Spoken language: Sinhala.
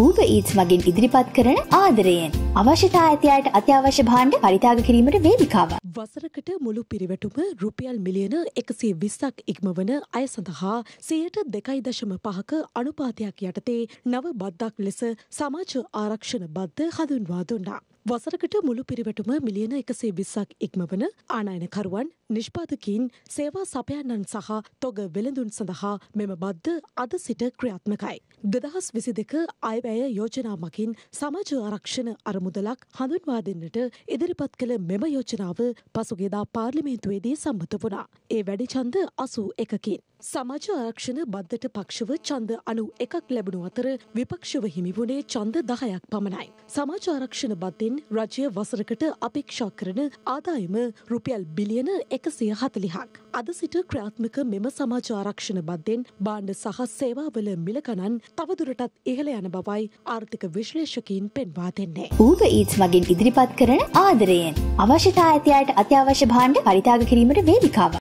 ඌබ ඊත්ස් මගින් ඉදිරිපත් කරන ආදරයෙන් අවශ්‍යතා ඇතියට අත්‍යවශ්‍ය භාණ්ඩ පරිතාග කිරීමට වේදිකාව. වසරකට මුළු පිරිවැටුම රුපියල් මිලියන එකසේ විස්සක් ඉක්මවන අය සඳහා සයට දෙකයි දශම පහක අනුපාතයක් යටතේ නව බද්දක් ලෙස සමාජ ආරක්ෂණ බද්ධ හඳුන්වා දුන්නා. වසරකට මුළු පිරිවටම මිලියන එකසේ විස්සක් ඉක්මවන ආනායනකරුවන් නිෂ්පාදකින් සේවා සපයන්නන් සහ තොග වෙළඳුන් සඳහා මෙම බද්ධ අද සිට ක්‍රියාත්මකයි. දෙදහස් විසි දෙක අයවැය යෝජනාමකින් සමාජ ආරක්ෂණ අරමුදලක් හඳුන්වා දෙන්නට ඉදිරිපත් කළ මෙම යෝජනාව පසුගේදා පාර්ලිමේන්තුවේදී සම්බත වුණා. ඒ වැඩිචන්ද අසූ එකකින්. සමාජ ආරක්ෂණ බද්ධට පක්ෂව චන්ද අනු එකක් ලැබුණු අතර විපක්ෂව හිමිවුණේ චන්ද දහයක් පමණයි. සමාජ ආරක්ෂණ බද්ධෙන් රජය වසරකට අපේක්ෂා කරන ආදායම රුපියල් බිලියන එකසිය හතලිහක්. අද සිට ක්‍රාත්මක මෙම සමාජ ආරක්ෂණ බද්ධෙන් බාණ්ඩ සහ සේවාවල මිලකණන් තවදුරටත් ඉහළ යන බවයි ආර්ථික විශ්ලේෂකීන් පෙන්වා දෙන්නේ. ඌව ඊට්ස් මගින් ඉදිරිපත් කරන ආදරයෙන් අවශ්‍යතා ඇතියට අත්‍යවශ්‍ය භාණ්ඩ පරිතාග කිරීමට වේදිකාව.